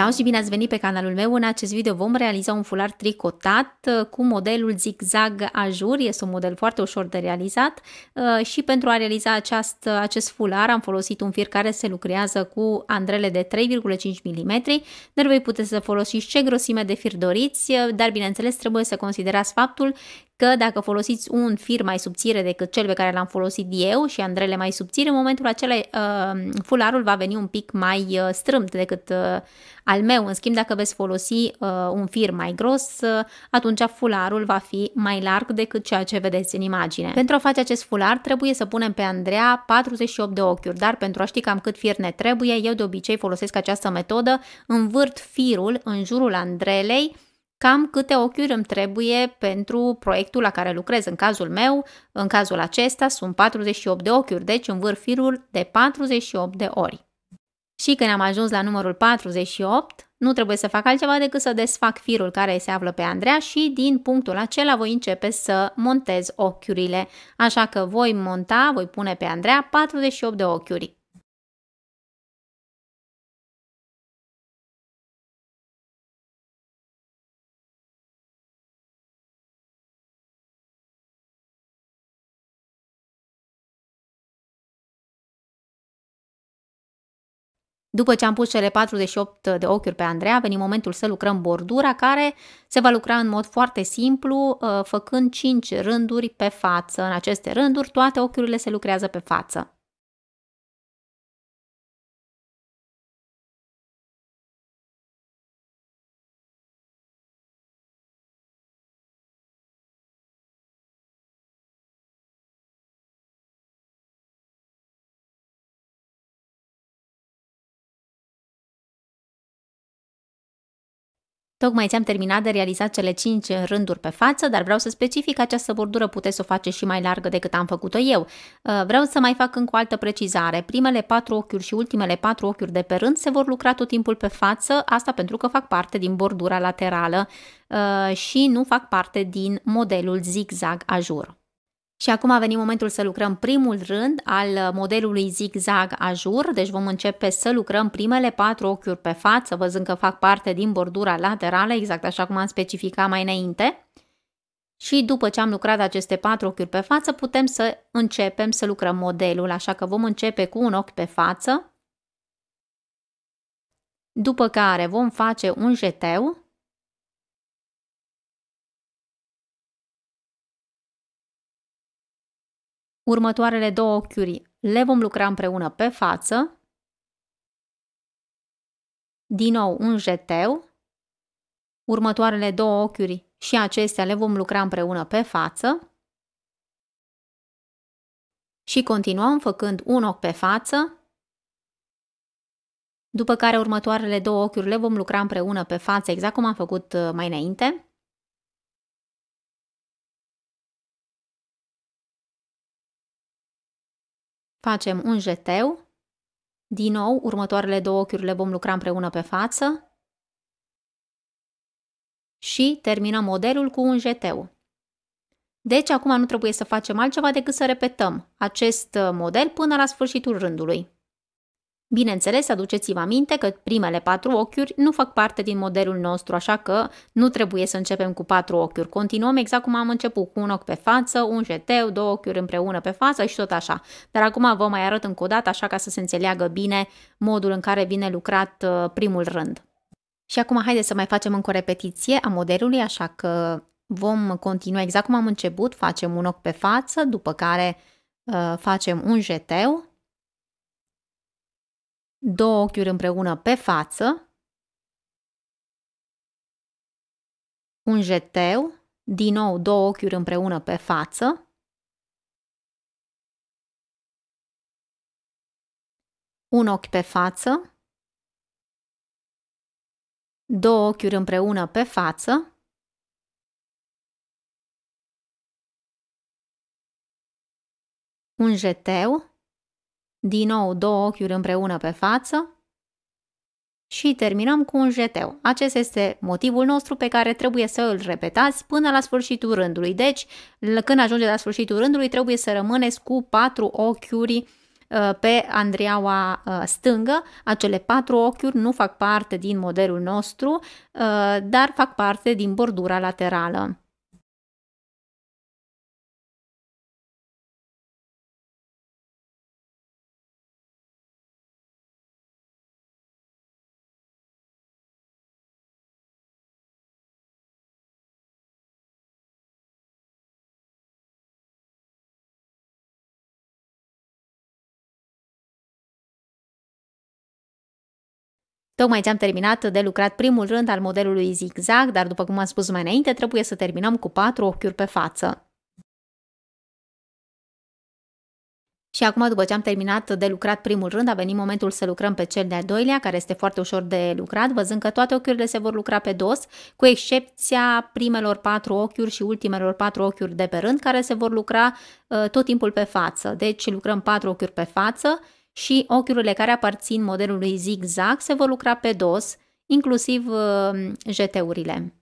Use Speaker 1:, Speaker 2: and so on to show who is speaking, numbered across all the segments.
Speaker 1: Ceau și bine ați venit pe canalul meu! În acest video vom realiza un fular tricotat uh, cu modelul zigzag ajur. Este un model foarte ușor de realizat uh, și pentru a realiza aceast, uh, acest fular am folosit un fir care se lucrează cu andrele de 3,5 mm, dar voi puteți să folosiți ce grosime de fir doriți, dar bineînțeles trebuie să considerați faptul că dacă folosiți un fir mai subțire decât cel pe care l-am folosit eu și andrele mai subțire, în momentul acela uh, fularul va veni un pic mai uh, strâmt decât uh, al meu. În schimb, dacă veți folosi uh, un fir mai gros, uh, atunci fularul va fi mai larg decât ceea ce vedeți în imagine. Pentru a face acest fular, trebuie să punem pe Andreea 48 de ochiuri, dar pentru a ști cam cât fir ne trebuie, eu de obicei folosesc această metodă, învârt firul în jurul andrelei, cam câte ochiuri îmi trebuie pentru proiectul la care lucrez. În cazul meu, în cazul acesta, sunt 48 de ochiuri, deci învârf firul de 48 de ori. Și când am ajuns la numărul 48, nu trebuie să fac altceva decât să desfac firul care se află pe Andreea și din punctul acela voi începe să montez ochiurile. Așa că voi monta, voi pune pe Andreea 48 de ochiuri. După ce am pus cele 48 de ochiuri pe Andreea, a venit momentul să lucrăm bordura, care se va lucra în mod foarte simplu, uh, făcând 5 rânduri pe față. În aceste rânduri, toate ochiurile se lucrează pe față. Tocmai ți-am terminat de realizat cele 5 rânduri pe față, dar vreau să specific că această bordură puteți să o faceți și mai largă decât am făcut-o eu. Uh, vreau să mai fac încă o altă precizare. Primele 4 ochiuri și ultimele 4 ochiuri de pe rând se vor lucra tot timpul pe față, asta pentru că fac parte din bordura laterală uh, și nu fac parte din modelul zigzag ajur. Și acum a venit momentul să lucrăm primul rând al uh, modelului zigzag ajur, deci vom începe să lucrăm primele patru ochiuri pe față, văzând că fac parte din bordura laterală, exact așa cum am specificat mai înainte. Și după ce am lucrat aceste patru ochiuri pe față, putem să începem să lucrăm modelul, așa că vom începe cu un ochi pe față, după care vom face un jeteu următoarele două ochiuri le vom lucra împreună pe față, din nou un jeteu, următoarele două ochiuri și acestea le vom lucra împreună pe față și continuăm făcând un ochi pe față, după care următoarele două ochiuri le vom lucra împreună pe față, exact cum am făcut uh, mai înainte, Facem un jeteu. Din nou, următoarele două ochiuri le vom lucra împreună pe față. Și terminăm modelul cu un jeteu. Deci acum nu trebuie să facem altceva decât să repetăm acest uh, model până la sfârșitul rândului. Bineînțeles, aduceți-vă aminte că primele patru ochiuri nu fac parte din modelul nostru, așa că nu trebuie să începem cu patru ochiuri. Continuăm exact cum am început, cu un ochi pe față, un jeteu, două ochiuri împreună pe față și tot așa. Dar acum vă mai arăt încă o dată, așa ca să se înțeleagă bine modul în care vine lucrat uh, primul rând. Și acum haideți să mai facem încă o repetiție a modelului, așa că vom continua exact cum am început, facem un ochi pe față, după care uh, facem un jeteu, două ochiuri împreună pe față, un jeteu, din nou două ochiuri împreună pe față, un ochi pe față, două ochiuri împreună pe față, un jeteu, din nou două ochiuri împreună pe față și terminăm cu un jeteu. Acest este motivul nostru pe care trebuie să îl repetați până la sfârșitul rândului. Deci, când ajungeți la sfârșitul rândului, trebuie să rămâneți cu patru ochiuri uh, pe Andreaua uh, stângă. Acele patru ochiuri nu fac parte din modelul nostru, uh, dar fac parte din bordura laterală. Tocmai ce am terminat de lucrat primul rând al modelului zigzag, dar după cum am spus mai înainte, trebuie să terminăm cu patru ochiuri pe față. Și acum, după ce am terminat de lucrat primul rând, a venit momentul să lucrăm pe cel de-al doilea, care este foarte ușor de lucrat, văzând că toate ochiurile se vor lucra pe dos, cu excepția primelor patru ochiuri și ultimelor patru ochiuri de pe rând, care se vor lucra uh, tot timpul pe față. Deci lucrăm patru ochiuri pe față, și ochiurile care aparțin modelului zigzag se vor lucra pe dos, inclusiv jeteurile. Uh,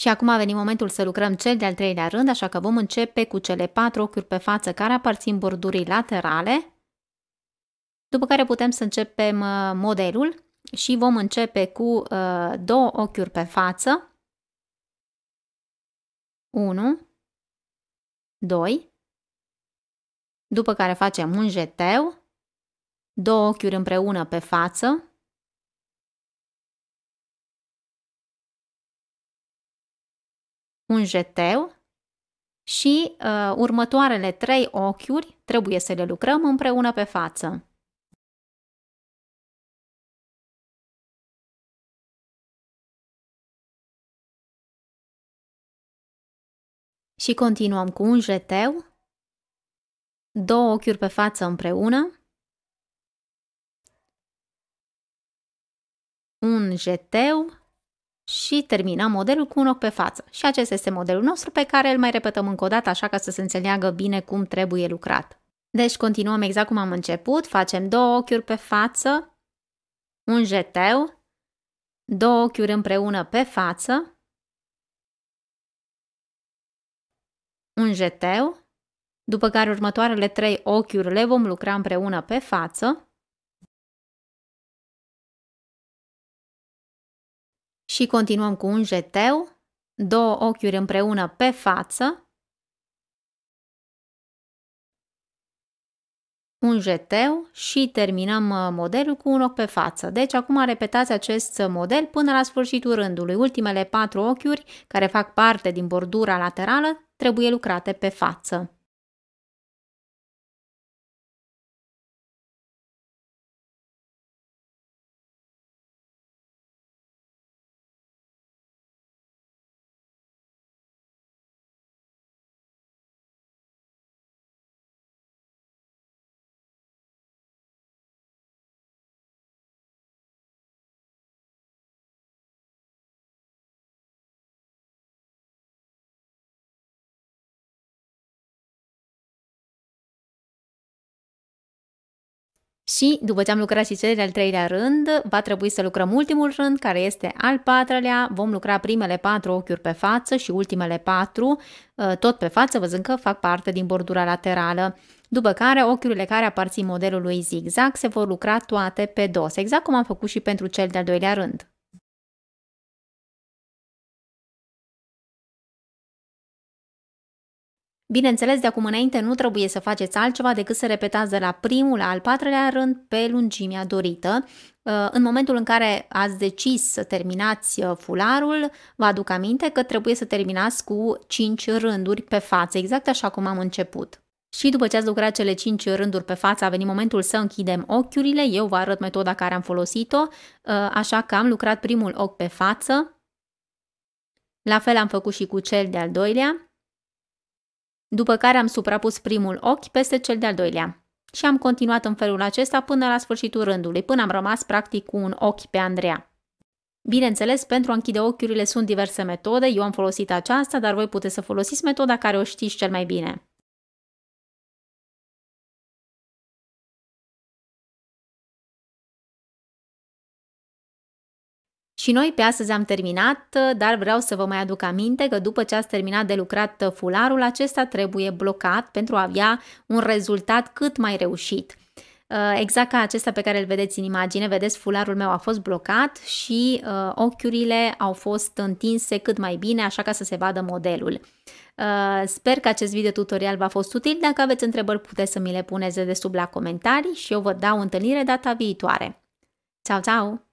Speaker 1: și acum a venit momentul să lucrăm cel de-al treilea rând, așa că vom începe cu cele patru ochiuri pe față care aparțin bordurii laterale, după care putem să începem uh, modelul și vom începe cu uh, două ochiuri pe față. 1, 2, după care facem un jeteu, două ochiuri împreună pe față, un jeteu și uh, următoarele trei ochiuri trebuie să le lucrăm împreună pe față.
Speaker 2: Și continuăm cu un jeteu,
Speaker 1: două ochiuri pe față împreună, un jeteu și terminăm modelul cu un ochi pe față. Și acesta este modelul nostru pe care îl mai repetăm încă o dată, așa ca să se înțeleagă bine cum trebuie lucrat. Deci continuăm exact cum am început, facem două ochiuri pe față, un jeteu, două ochiuri împreună pe față, un jeteu, după care următoarele trei ochiuri le vom lucra împreună pe față
Speaker 2: și continuăm cu un
Speaker 1: jeteu, două ochiuri împreună pe față, un jeteu și terminăm uh, modelul cu un ochi pe față. Deci acum repetați acest model până la sfârșitul rândului. Ultimele patru ochiuri care fac parte din bordura laterală trebuie lucrate pe față. Și după ce am lucrat și cel de-al treilea rând, va trebui să lucrăm ultimul rând, care este al patrulea. Vom lucra primele patru ochiuri pe față și ultimele patru ă, tot pe față, văzând că fac parte din bordura laterală. După care, ochiurile care aparțin modelului zigzag se vor lucra toate pe dos, exact cum am făcut și pentru cel de-al doilea rând. Bineînțeles, de acum înainte nu trebuie să faceți altceva decât să repetați de la primul la al patrulea rând pe lungimea dorită. Uh, în momentul în care ați decis să terminați uh, fularul, vă aduc aminte că trebuie să terminați cu 5 rânduri pe față, exact așa cum am început. Și după ce ați lucrat cele 5 rânduri pe față, a venit momentul să închidem ochiurile. Eu vă arăt metoda care am folosit-o, uh, așa că am lucrat primul ochi pe față. La fel am făcut și cu cel de-al doilea după care am suprapus primul ochi peste cel de-al doilea. Și am continuat în felul acesta până la sfârșitul rândului, până am rămas practic cu un ochi pe Andreea. Bineînțeles, pentru a închide ochiurile sunt diverse metode, eu am folosit aceasta, dar voi puteți să folosiți metoda care o știți cel mai bine. Și noi pe astăzi am terminat, dar vreau să vă mai aduc aminte că după ce ați terminat de lucrat fularul, acesta trebuie blocat pentru a avea un rezultat cât mai reușit. Uh, exact ca acesta pe care îl vedeți în imagine, vedeți, fularul meu a fost blocat și uh, ochiurile au fost întinse cât mai bine, așa ca să se vadă modelul. Uh, sper că acest video tutorial v-a fost util, dacă aveți întrebări puteți să mi le puneți de sub la comentarii și eu vă dau întâlnire data viitoare. Ciao, ciao!